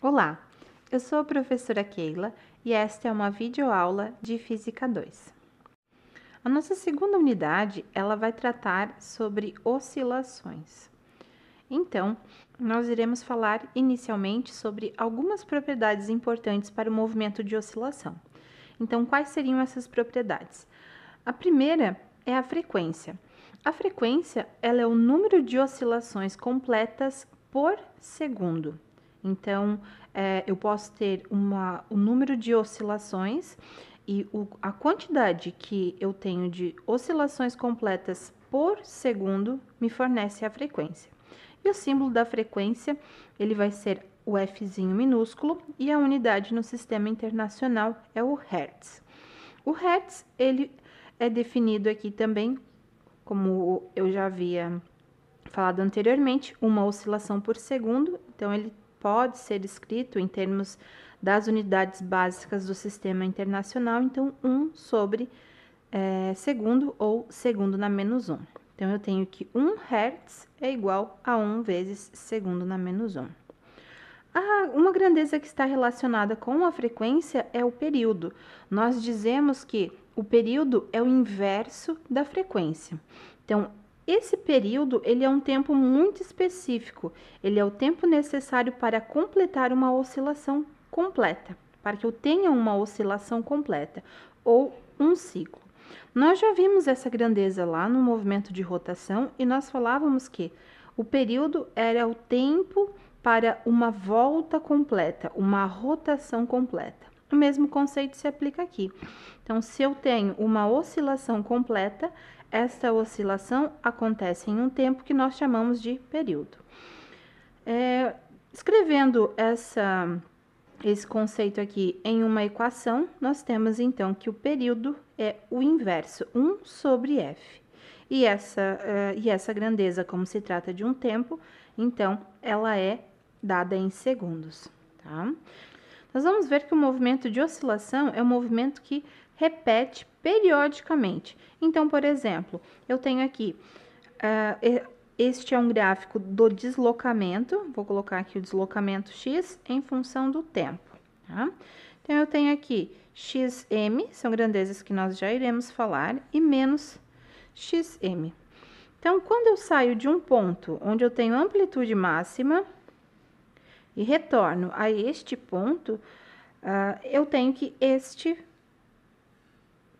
Olá, eu sou a professora Keila e esta é uma videoaula de Física 2. A nossa segunda unidade, ela vai tratar sobre oscilações. Então, nós iremos falar inicialmente sobre algumas propriedades importantes para o movimento de oscilação. Então, quais seriam essas propriedades? A primeira é a frequência. A frequência, ela é o número de oscilações completas por segundo. Então, é, eu posso ter uma, o número de oscilações e o, a quantidade que eu tenho de oscilações completas por segundo me fornece a frequência. E o símbolo da frequência, ele vai ser o Fzinho minúsculo e a unidade no sistema internacional é o Hertz. O Hertz, ele é definido aqui também, como eu já havia falado anteriormente, uma oscilação por segundo, então ele pode ser escrito em termos das unidades básicas do sistema internacional, então 1 sobre é, segundo ou segundo na menos 1. Então, eu tenho que 1 Hz é igual a 1 vezes segundo na menos 1. Ah, uma grandeza que está relacionada com a frequência é o período. Nós dizemos que o período é o inverso da frequência. Então, esse período ele é um tempo muito específico. Ele é o tempo necessário para completar uma oscilação completa, para que eu tenha uma oscilação completa ou um ciclo. Nós já vimos essa grandeza lá no movimento de rotação e nós falávamos que o período era o tempo para uma volta completa, uma rotação completa. O mesmo conceito se aplica aqui. Então, se eu tenho uma oscilação completa, esta oscilação acontece em um tempo que nós chamamos de período. É, escrevendo essa, esse conceito aqui em uma equação, nós temos então que o período é o inverso, 1 sobre f. E essa, é, e essa grandeza, como se trata de um tempo, então ela é dada em segundos. Tá? Nós vamos ver que o movimento de oscilação é um movimento que repete periodicamente. Então, por exemplo, eu tenho aqui, uh, este é um gráfico do deslocamento, vou colocar aqui o deslocamento x em função do tempo. Tá? Então, eu tenho aqui xm, são grandezas que nós já iremos falar, e menos xm. Então, quando eu saio de um ponto onde eu tenho amplitude máxima, e retorno a este ponto, uh, eu tenho que este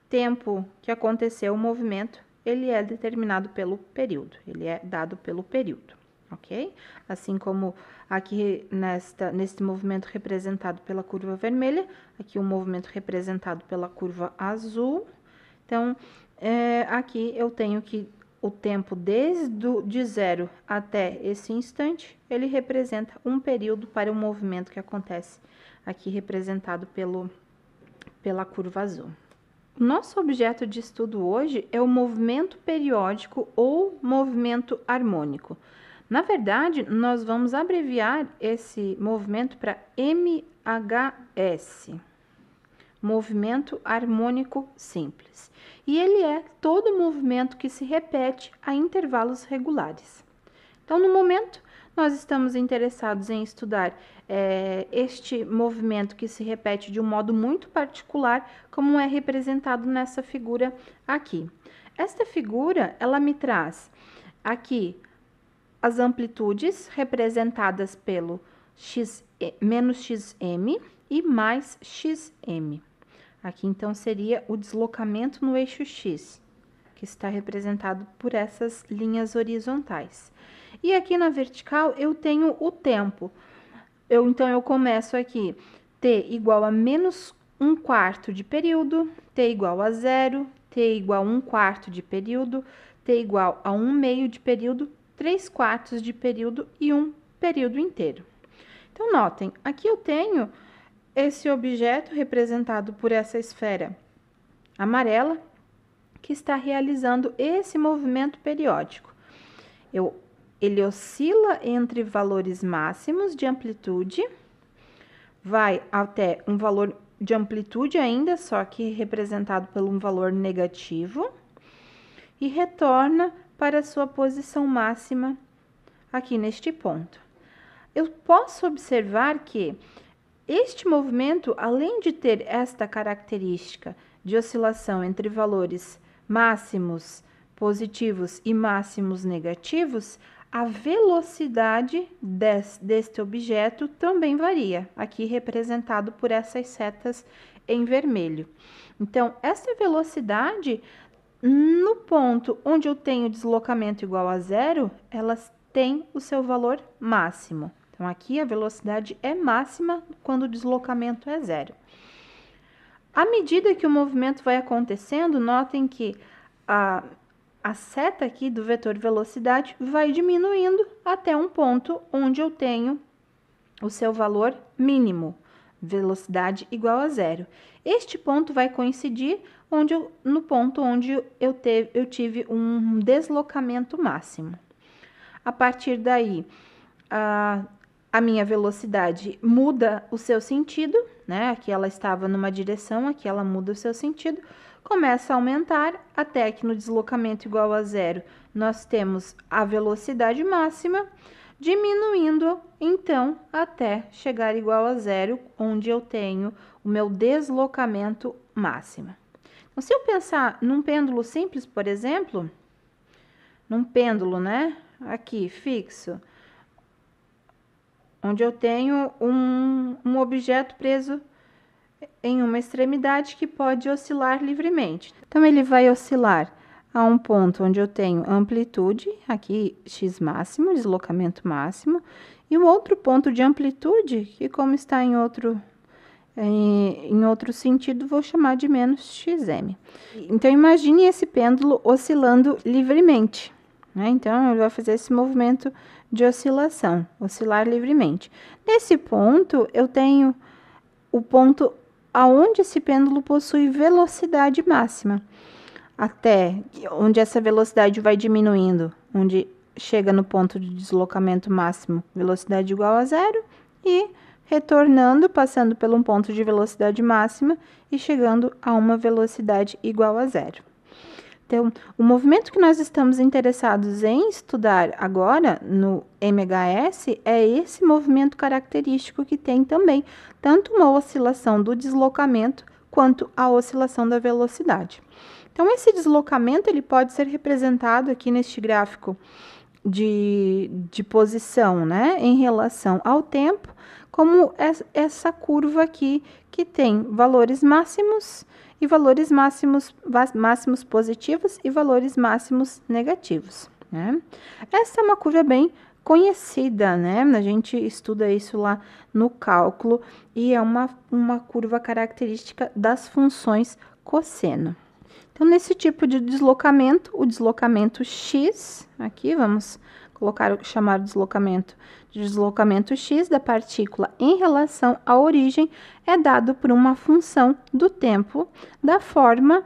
tempo que aconteceu o movimento, ele é determinado pelo período, ele é dado pelo período, ok? Assim como aqui nesta, neste movimento representado pela curva vermelha, aqui o um movimento representado pela curva azul. Então, é, aqui eu tenho que o tempo desde do, de zero até esse instante, ele representa um período para o movimento que acontece, aqui representado pelo, pela curva azul. Nosso objeto de estudo hoje é o movimento periódico ou movimento harmônico. Na verdade, nós vamos abreviar esse movimento para MHS movimento harmônico simples e ele é todo movimento que se repete a intervalos regulares. Então, no momento, nós estamos interessados em estudar é, este movimento que se repete de um modo muito particular, como é representado nessa figura aqui. Esta figura, ela me traz aqui as amplitudes representadas pelo x, eh, menos xm e mais xm. Aqui então seria o deslocamento no eixo X, que está representado por essas linhas horizontais. E aqui na vertical eu tenho o tempo. Eu, então eu começo aqui t igual a menos 1 quarto de período, t igual a zero, t igual a 1 quarto de período, t igual a 1 meio de período, 3 quartos de período e um período inteiro. Então, notem, aqui eu tenho esse objeto representado por essa esfera amarela que está realizando esse movimento periódico. Eu, ele oscila entre valores máximos de amplitude, vai até um valor de amplitude ainda, só que representado por um valor negativo, e retorna para sua posição máxima aqui neste ponto. Eu posso observar que este movimento, além de ter esta característica de oscilação entre valores máximos positivos e máximos negativos, a velocidade des, deste objeto também varia, aqui representado por essas setas em vermelho. Então, essa velocidade, no ponto onde eu tenho deslocamento igual a zero, ela tem o seu valor máximo. Então, aqui a velocidade é máxima quando o deslocamento é zero. À medida que o movimento vai acontecendo, notem que a, a seta aqui do vetor velocidade vai diminuindo até um ponto onde eu tenho o seu valor mínimo, velocidade igual a zero. Este ponto vai coincidir onde eu, no ponto onde eu, te eu tive um deslocamento máximo. A partir daí, a a minha velocidade muda o seu sentido, né? Aqui ela estava numa direção, aqui ela muda o seu sentido, começa a aumentar até que no deslocamento igual a zero nós temos a velocidade máxima, diminuindo então até chegar igual a zero, onde eu tenho o meu deslocamento máximo. Então, se eu pensar num pêndulo simples, por exemplo, num pêndulo, né? Aqui fixo onde eu tenho um, um objeto preso em uma extremidade que pode oscilar livremente. Então, ele vai oscilar a um ponto onde eu tenho amplitude, aqui x máximo, deslocamento máximo, e um outro ponto de amplitude, que como está em outro, em, eh, em outro sentido, vou chamar de menos xm. Então, imagine esse pêndulo oscilando livremente. Né? Então, ele vai fazer esse movimento de oscilação, oscilar livremente. Nesse ponto, eu tenho o ponto aonde esse pêndulo possui velocidade máxima, até onde essa velocidade vai diminuindo, onde chega no ponto de deslocamento máximo, velocidade igual a zero, e retornando, passando pelo um ponto de velocidade máxima e chegando a uma velocidade igual a zero. Então, o movimento que nós estamos interessados em estudar agora no MHS é esse movimento característico que tem também tanto uma oscilação do deslocamento quanto a oscilação da velocidade. Então, esse deslocamento ele pode ser representado aqui neste gráfico de, de posição né, em relação ao tempo, como essa curva aqui que tem valores máximos e valores máximos, máximos positivos e valores máximos negativos. Né? Essa é uma curva bem conhecida, né? A gente estuda isso lá no cálculo e é uma, uma curva característica das funções cosseno. Então, nesse tipo de deslocamento, o deslocamento x, aqui vamos colocar o chamar deslocamento de deslocamento x da partícula em relação à origem é dado por uma função do tempo da forma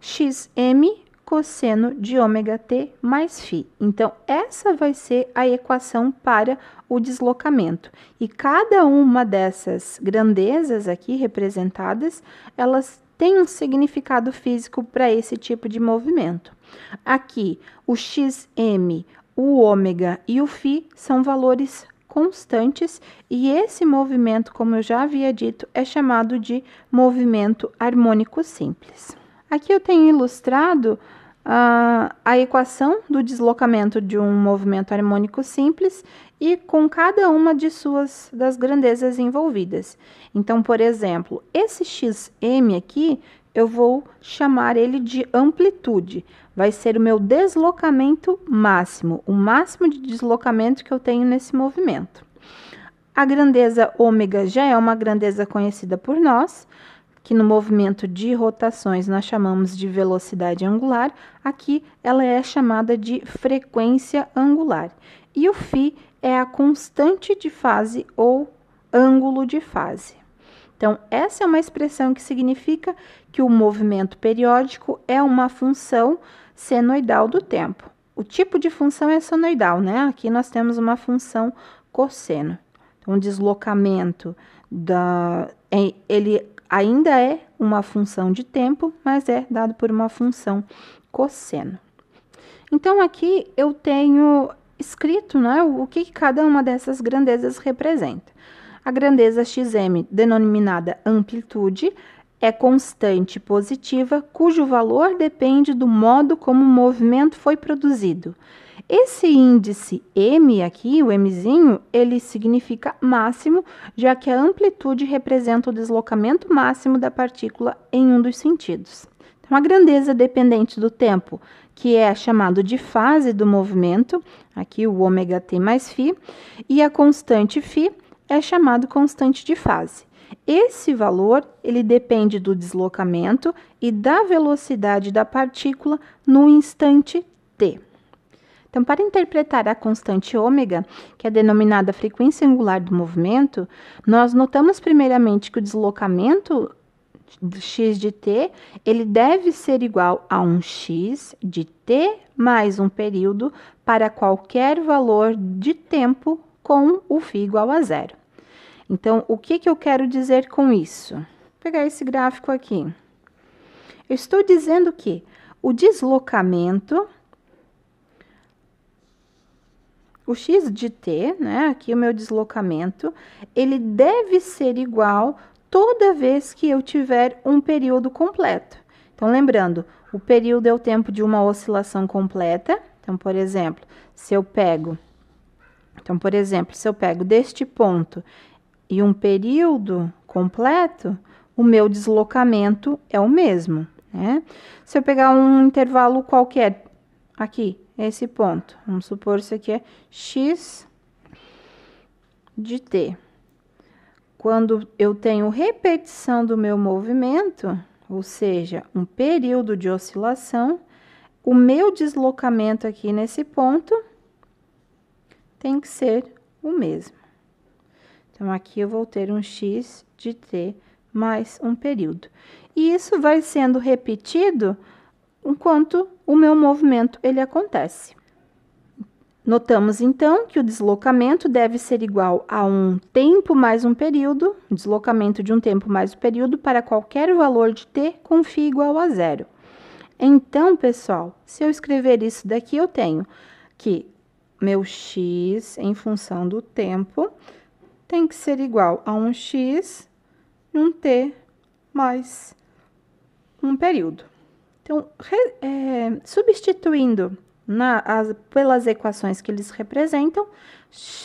xm cosseno de ômega t mais φ. Então, essa vai ser a equação para o deslocamento. E cada uma dessas grandezas aqui representadas, elas tem um significado físico para esse tipo de movimento. Aqui, o xm o ômega e o φ são valores constantes e esse movimento, como eu já havia dito, é chamado de movimento harmônico simples. Aqui eu tenho ilustrado Uh, a equação do deslocamento de um movimento harmônico simples e com cada uma de suas das grandezas envolvidas. Então, por exemplo, esse xm aqui eu vou chamar ele de amplitude. Vai ser o meu deslocamento máximo, o máximo de deslocamento que eu tenho nesse movimento. A grandeza ômega já é uma grandeza conhecida por nós, que no movimento de rotações nós chamamos de velocidade angular, aqui ela é chamada de frequência angular. E o φ é a constante de fase ou ângulo de fase. Então, essa é uma expressão que significa que o movimento periódico é uma função senoidal do tempo. O tipo de função é senoidal, né? Aqui nós temos uma função cosseno. Então, o deslocamento da é, ele ainda é uma função de tempo, mas é dado por uma função cosseno. Então, aqui eu tenho escrito né, o que cada uma dessas grandezas representa. A grandeza xm, denominada amplitude, é constante positiva cujo valor depende do modo como o movimento foi produzido. Esse índice m aqui, o mzinho, ele significa máximo, já que a amplitude representa o deslocamento máximo da partícula em um dos sentidos. Então, a grandeza dependente do tempo, que é chamado de fase do movimento, aqui o ômega t mais φ, e a constante φ, é chamado constante de fase. Esse valor ele depende do deslocamento e da velocidade da partícula no instante t. Então, para interpretar a constante ômega, que é denominada frequência angular do movimento, nós notamos primeiramente que o deslocamento x de t, ele deve ser igual a um x de t mais um período para qualquer valor de tempo com o φ igual a zero. Então, o que, que eu quero dizer com isso? Vou pegar esse gráfico aqui. Eu estou dizendo que o deslocamento, o x de t, né, aqui o meu deslocamento, ele deve ser igual toda vez que eu tiver um período completo. Então, lembrando, o período é o tempo de uma oscilação completa. Então, por exemplo, se eu pego então, por exemplo, se eu pego deste ponto e um período completo, o meu deslocamento é o mesmo, né? Se eu pegar um intervalo qualquer, aqui, esse ponto, vamos supor isso aqui é x de t. Quando eu tenho repetição do meu movimento, ou seja, um período de oscilação, o meu deslocamento aqui nesse ponto tem que ser o mesmo. Então, aqui eu vou ter um x de t mais um período. E isso vai sendo repetido enquanto o meu movimento ele acontece. Notamos então que o deslocamento deve ser igual a um tempo mais um período, deslocamento de um tempo mais um período para qualquer valor de t com φ igual a zero. Então, pessoal, se eu escrever isso daqui, eu tenho que meu x em função do tempo tem que ser igual a um x um t mais um período. Então, re, é, substituindo na, as, pelas equações que eles representam,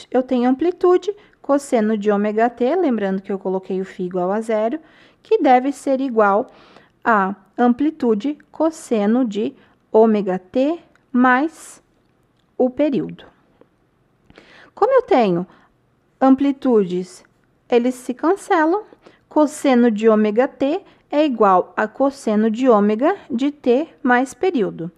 eu tenho amplitude, cosseno de ômega t, lembrando que eu coloquei o φ igual a zero, que deve ser igual a amplitude cosseno de ômega t mais o período. Como eu tenho amplitudes, eles se cancelam. Cosseno de ômega t é igual a cosseno de ômega de t mais período.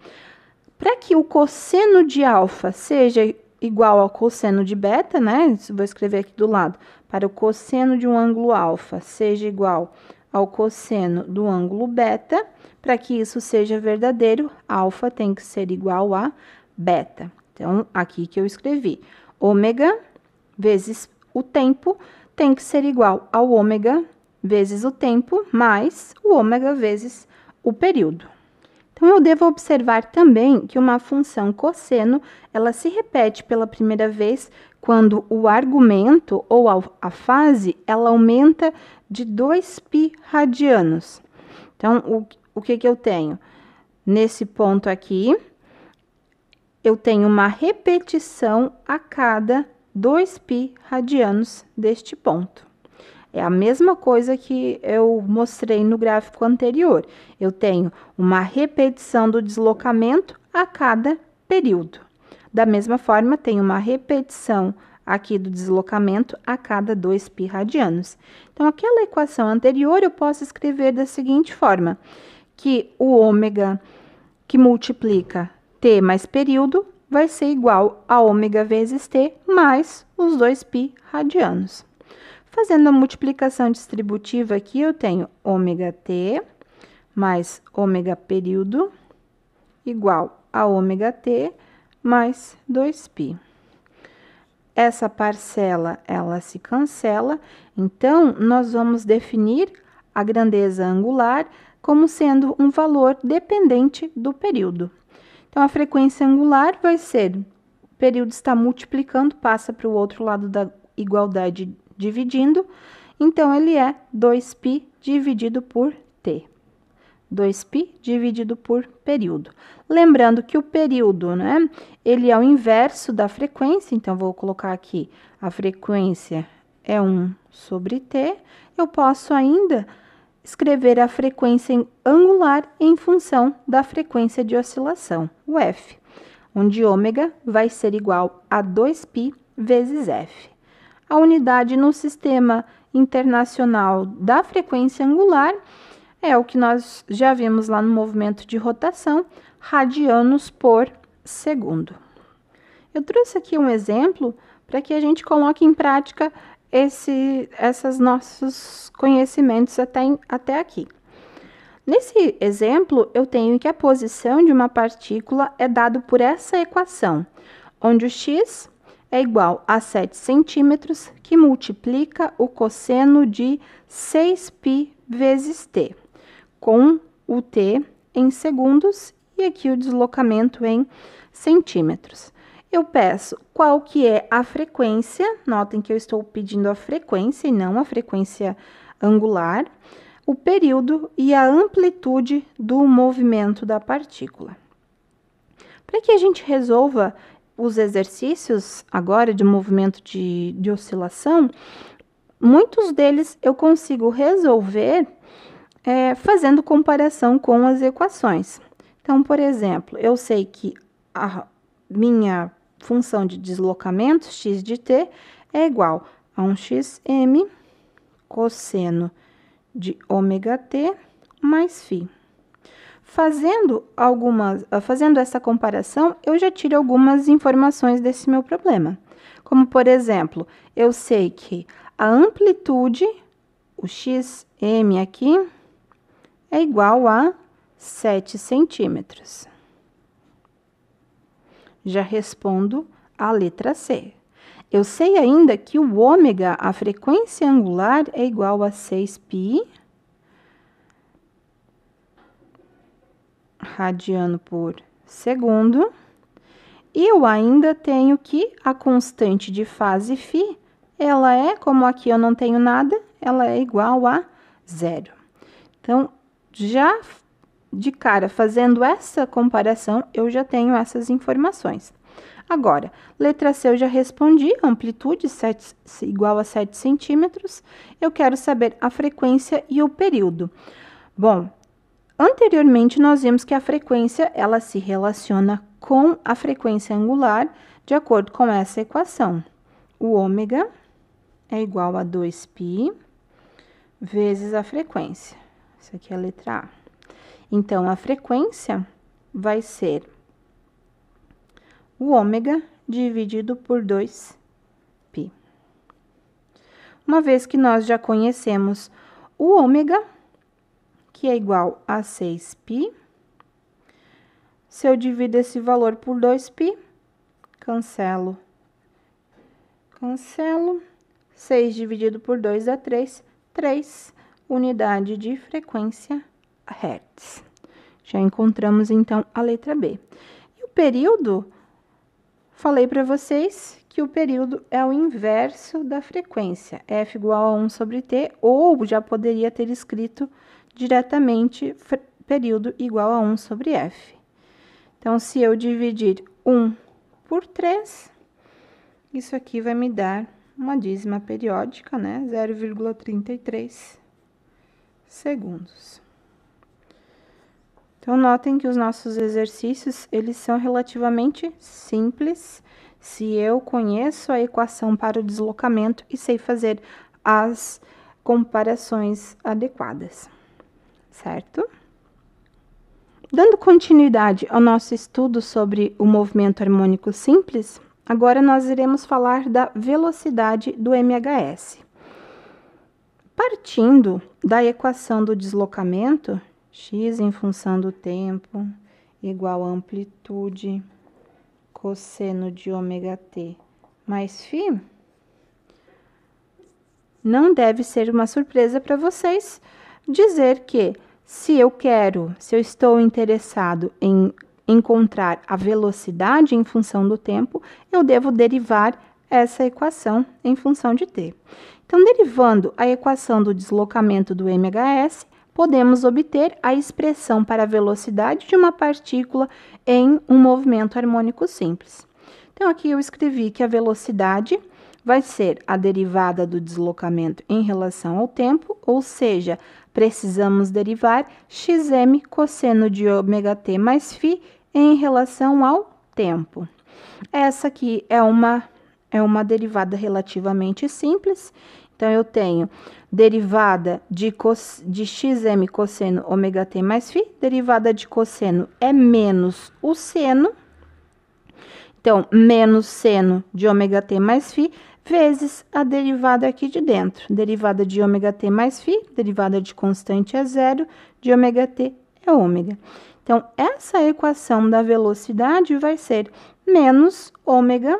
Para que o cosseno de alfa seja igual ao cosseno de beta, né? Vou escrever aqui do lado. Para o cosseno de um ângulo alfa seja igual ao cosseno do ângulo beta, para que isso seja verdadeiro, alfa tem que ser igual a beta. Então, aqui que eu escrevi, ômega vezes o tempo tem que ser igual ao ômega vezes o tempo mais o ômega vezes o período. Então, eu devo observar também que uma função cosseno, ela se repete pela primeira vez quando o argumento ou a fase, ela aumenta de 2π radianos. Então, o, o que, que eu tenho? Nesse ponto aqui, eu tenho uma repetição a cada 2π radianos deste ponto. É a mesma coisa que eu mostrei no gráfico anterior. Eu tenho uma repetição do deslocamento a cada período. Da mesma forma, tenho uma repetição aqui do deslocamento a cada 2π radianos. Então, aquela equação anterior eu posso escrever da seguinte forma, que o ômega que multiplica T mais período vai ser igual a ômega vezes T mais os 2π radianos. Fazendo a multiplicação distributiva aqui, eu tenho ômega T mais ômega período igual a ômega T mais 2π. Essa parcela, ela se cancela, então nós vamos definir a grandeza angular como sendo um valor dependente do período. Então, a frequência angular vai ser: o período está multiplicando, passa para o outro lado da igualdade dividindo. Então, ele é 2π dividido por t. 2π dividido por período. Lembrando que o período, né, ele é o inverso da frequência, então vou colocar aqui a frequência é 1 sobre t. Eu posso ainda escrever a frequência angular em função da frequência de oscilação, o f, onde ômega vai ser igual a 2π vezes f. A unidade no sistema internacional da frequência angular é o que nós já vimos lá no movimento de rotação, radianos por segundo. Eu trouxe aqui um exemplo para que a gente coloque em prática esse, esses nossos conhecimentos até, até aqui. Nesse exemplo, eu tenho que a posição de uma partícula é dada por essa equação, onde o x é igual a 7 centímetros, que multiplica o cosseno de 6π vezes t, com o t em segundos e aqui o deslocamento em centímetros eu peço qual que é a frequência, notem que eu estou pedindo a frequência e não a frequência angular, o período e a amplitude do movimento da partícula. Para que a gente resolva os exercícios agora de movimento de, de oscilação, muitos deles eu consigo resolver é, fazendo comparação com as equações. Então, por exemplo, eu sei que a minha função de deslocamento, x de t, é igual a um xm cosseno de ômega t mais φ. Fazendo, algumas, ah, fazendo essa comparação, eu já tiro algumas informações desse meu problema. Como, por exemplo, eu sei que a amplitude, o xm aqui, é igual a 7 centímetros. Já respondo a letra C. Eu sei ainda que o ômega, a frequência angular, é igual a 6π radiano por segundo. E eu ainda tenho que a constante de fase φ, ela é, como aqui eu não tenho nada, ela é igual a zero. Então, já de cara fazendo essa comparação, eu já tenho essas informações. Agora, letra C eu já respondi, amplitude 7, igual a 7 centímetros. Eu quero saber a frequência e o período. Bom, anteriormente nós vimos que a frequência, ela se relaciona com a frequência angular de acordo com essa equação. O ômega é igual a 2π vezes a frequência. Isso aqui é a letra A. Então, a frequência vai ser o ômega dividido por 2π. Uma vez que nós já conhecemos o ômega, que é igual a 6π, se eu divido esse valor por 2π, cancelo, cancelo, 6 dividido por 2 dá 3, 3 unidade de frequência Hz. Já encontramos então a letra B. E o período? Falei para vocês que o período é o inverso da frequência, F igual a 1 sobre T, ou já poderia ter escrito diretamente período igual a 1 sobre F. Então, se eu dividir 1 por 3, isso aqui vai me dar uma dízima periódica, né? 0,33 segundos. Então notem que os nossos exercícios, eles são relativamente simples, se eu conheço a equação para o deslocamento e sei fazer as comparações adequadas, certo? Dando continuidade ao nosso estudo sobre o movimento harmônico simples, agora nós iremos falar da velocidade do MHS. Partindo da equação do deslocamento, x em função do tempo igual a amplitude cosseno de ômega t mais φ. Não deve ser uma surpresa para vocês dizer que se eu quero, se eu estou interessado em encontrar a velocidade em função do tempo, eu devo derivar essa equação em função de t. Então, derivando a equação do deslocamento do MHS, podemos obter a expressão para a velocidade de uma partícula em um movimento harmônico simples. Então, aqui eu escrevi que a velocidade vai ser a derivada do deslocamento em relação ao tempo, ou seja, precisamos derivar xm cosseno de t mais φ em relação ao tempo. Essa aqui é uma, é uma derivada relativamente simples então, eu tenho derivada de, cos, de xm cosseno ômega t mais φ, derivada de cosseno é menos o seno, então, menos seno de ômega t mais φ, vezes a derivada aqui de dentro. Derivada de ômega t mais φ, derivada de constante é zero, de ômega t é ômega. Então, essa equação da velocidade vai ser menos ômega,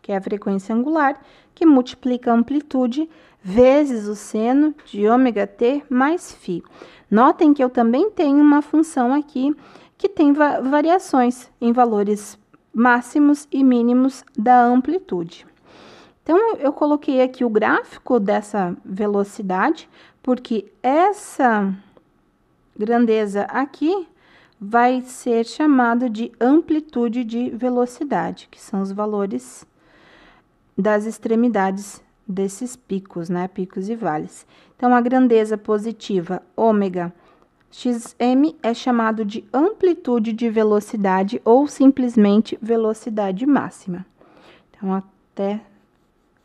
que é a frequência angular, que multiplica a amplitude vezes o seno de ômega t mais φ. Notem que eu também tenho uma função aqui que tem variações em valores máximos e mínimos da amplitude. Então, eu coloquei aqui o gráfico dessa velocidade, porque essa grandeza aqui vai ser chamada de amplitude de velocidade, que são os valores das extremidades desses picos, né? Picos e vales. Então, a grandeza positiva ômega xm é chamado de amplitude de velocidade ou simplesmente velocidade máxima. Então, até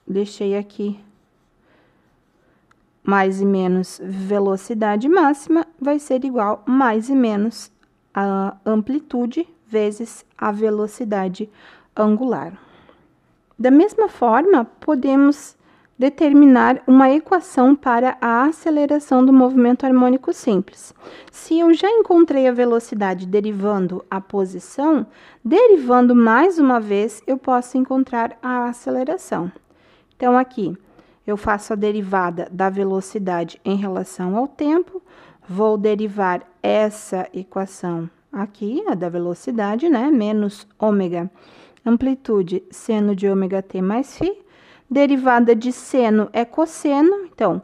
deixei aqui mais e menos velocidade máxima vai ser igual mais e menos a amplitude vezes a velocidade angular. Da mesma forma, podemos determinar uma equação para a aceleração do movimento harmônico simples. Se eu já encontrei a velocidade derivando a posição, derivando mais uma vez, eu posso encontrar a aceleração. Então, aqui eu faço a derivada da velocidade em relação ao tempo, vou derivar essa equação aqui, a da velocidade, né? Menos ômega amplitude seno de ômega t mais φ, derivada de seno é cosseno, então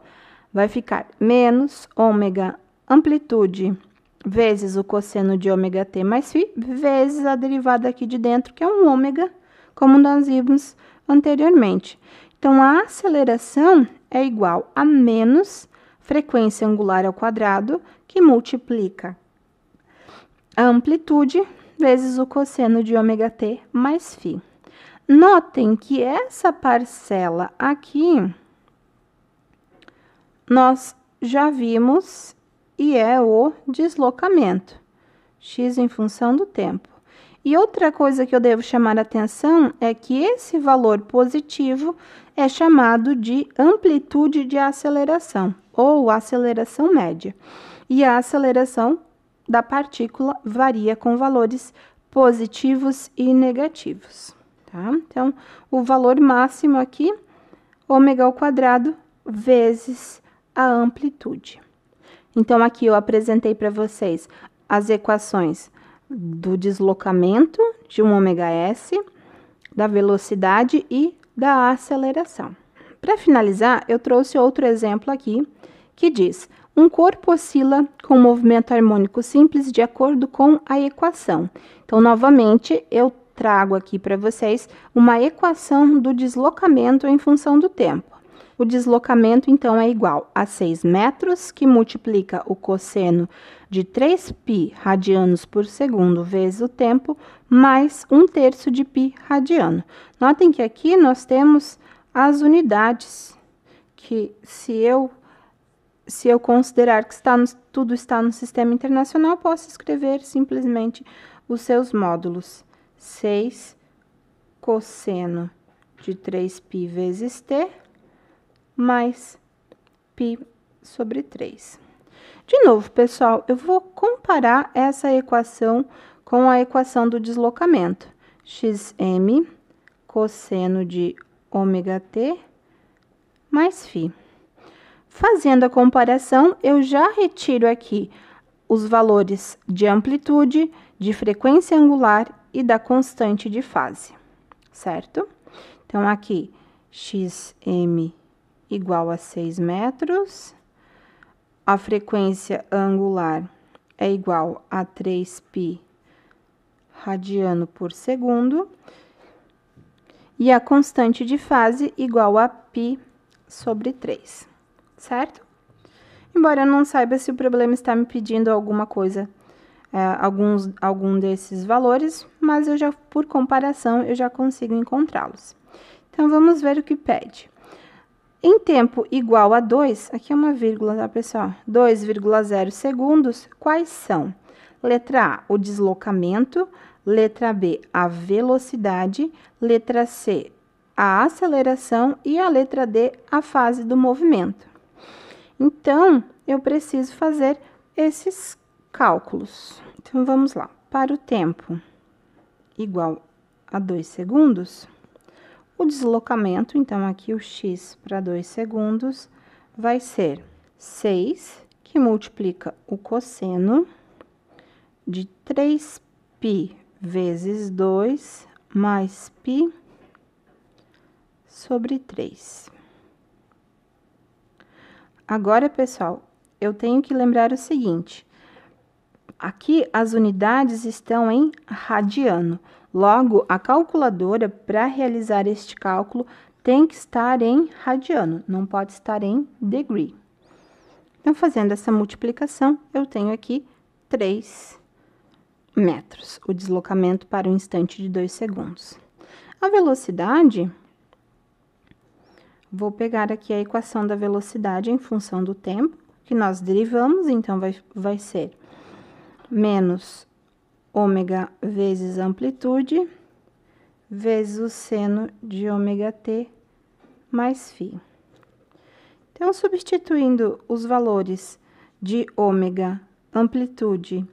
vai ficar menos ômega amplitude vezes o cosseno de ômega t mais φ, vezes a derivada aqui de dentro, que é um ômega, como nós vimos anteriormente. Então, a aceleração é igual a menos frequência angular ao quadrado, que multiplica a amplitude vezes o cosseno de ωt mais φ. Notem que essa parcela aqui, nós já vimos e é o deslocamento, x em função do tempo. E outra coisa que eu devo chamar atenção é que esse valor positivo é chamado de amplitude de aceleração, ou aceleração média. E a aceleração da partícula varia com valores positivos e negativos. Tá? Então, o valor máximo aqui, ômega ao quadrado vezes a amplitude. Então, aqui eu apresentei para vocês as equações do deslocamento de um ômega S, da velocidade e da aceleração. Para finalizar, eu trouxe outro exemplo aqui que diz: um corpo oscila com um movimento harmônico simples de acordo com a equação. Então, novamente, eu trago aqui para vocês uma equação do deslocamento em função do tempo. O deslocamento, então, é igual a 6 metros, que multiplica o cosseno de 3π radianos por segundo vezes o tempo, mais 1 terço de π radiano. Notem que aqui nós temos as unidades, que se eu se eu considerar que está no, tudo está no sistema internacional, posso escrever simplesmente os seus módulos. 6 cosseno de 3π vezes t mais π sobre 3. De novo, pessoal, eu vou comparar essa equação com a equação do deslocamento. xm cosseno de ωt t mais φ. Fazendo a comparação, eu já retiro aqui os valores de amplitude, de frequência angular e da constante de fase, certo? Então, aqui, xm igual a 6 metros, a frequência angular é igual a 3π radiano por segundo, e a constante de fase igual a π sobre 3 certo? Embora eu não saiba se o problema está me pedindo alguma coisa, é, alguns, algum desses valores, mas eu já, por comparação, eu já consigo encontrá-los. Então, vamos ver o que pede. Em tempo igual a 2, aqui é uma vírgula, tá, pessoal? 2,0 segundos, quais são? Letra A, o deslocamento. Letra B, a velocidade. Letra C, a aceleração. E a letra D, a fase do movimento. Então, eu preciso fazer esses cálculos. Então, vamos lá. Para o tempo igual a 2 segundos, o deslocamento, então, aqui o x para 2 segundos, vai ser 6, que multiplica o cosseno de 3π vezes 2 mais π sobre 3. Agora, pessoal, eu tenho que lembrar o seguinte: aqui as unidades estão em radiano. Logo, a calculadora para realizar este cálculo tem que estar em radiano, não pode estar em degree. Então, fazendo essa multiplicação, eu tenho aqui 3 metros, o deslocamento para um instante de 2 segundos. A velocidade Vou pegar aqui a equação da velocidade em função do tempo, que nós derivamos, então, vai, vai ser menos ômega vezes amplitude, vezes o seno de ômega t mais φ. Então, substituindo os valores de ômega, amplitude,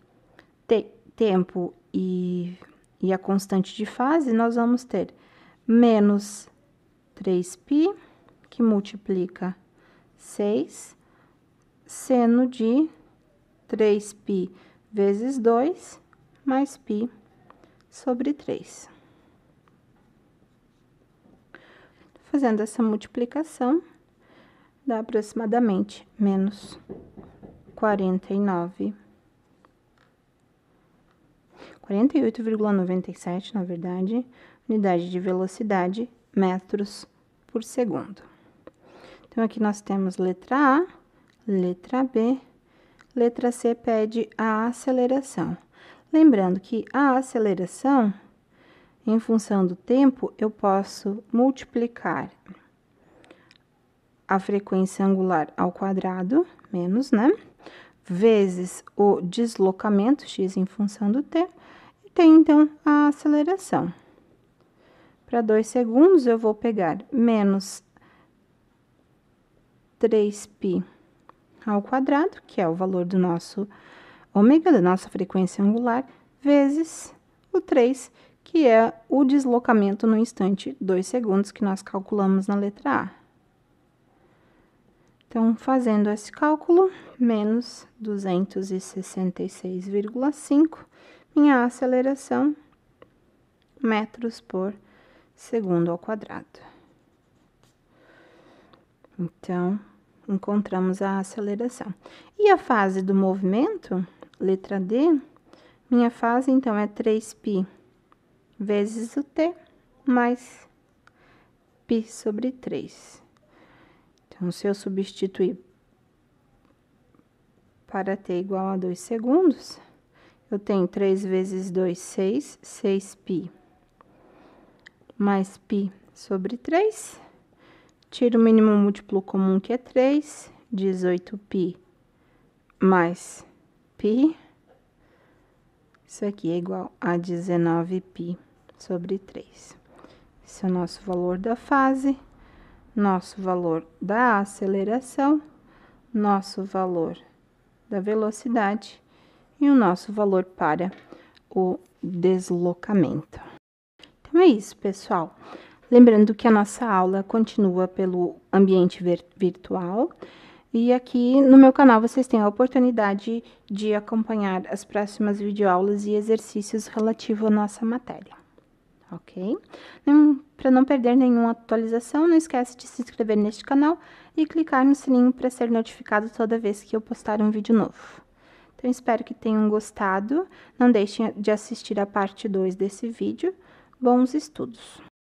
te, tempo e, e a constante de fase, nós vamos ter menos 3π que multiplica 6, seno de 3π vezes 2, mais π sobre 3. Fazendo essa multiplicação, dá aproximadamente menos 49. 48,97, na verdade, unidade de velocidade, metros por segundo. Então, aqui nós temos letra A, letra B, letra C pede a aceleração. Lembrando que a aceleração, em função do tempo, eu posso multiplicar a frequência angular ao quadrado, menos, né? Vezes o deslocamento, x em função do t, e tem, então, a aceleração. Para 2 segundos, eu vou pegar menos 3π ao quadrado, que é o valor do nosso ômega, da nossa frequência angular, vezes o 3, que é o deslocamento no instante 2 segundos que nós calculamos na letra A. Então, fazendo esse cálculo, menos 266,5, minha aceleração, metros por segundo ao quadrado. Então, encontramos a aceleração. E a fase do movimento, letra D, minha fase então é 3π vezes o t mais π sobre 3. Então, se eu substituir para t igual a 2 segundos, eu tenho 3 vezes 2, 6, 6π mais π sobre 3 Tiro o mínimo múltiplo comum, que é 3, 18π mais π. Isso aqui é igual a 19π sobre 3. Esse é o nosso valor da fase, nosso valor da aceleração, nosso valor da velocidade e o nosso valor para o deslocamento. Então, é isso, pessoal. Lembrando que a nossa aula continua pelo ambiente virtual. E aqui no meu canal vocês têm a oportunidade de acompanhar as próximas videoaulas e exercícios relativo à nossa matéria. Ok? Para não perder nenhuma atualização, não esquece de se inscrever neste canal e clicar no sininho para ser notificado toda vez que eu postar um vídeo novo. Então, espero que tenham gostado. Não deixem de assistir a parte 2 desse vídeo. Bons estudos!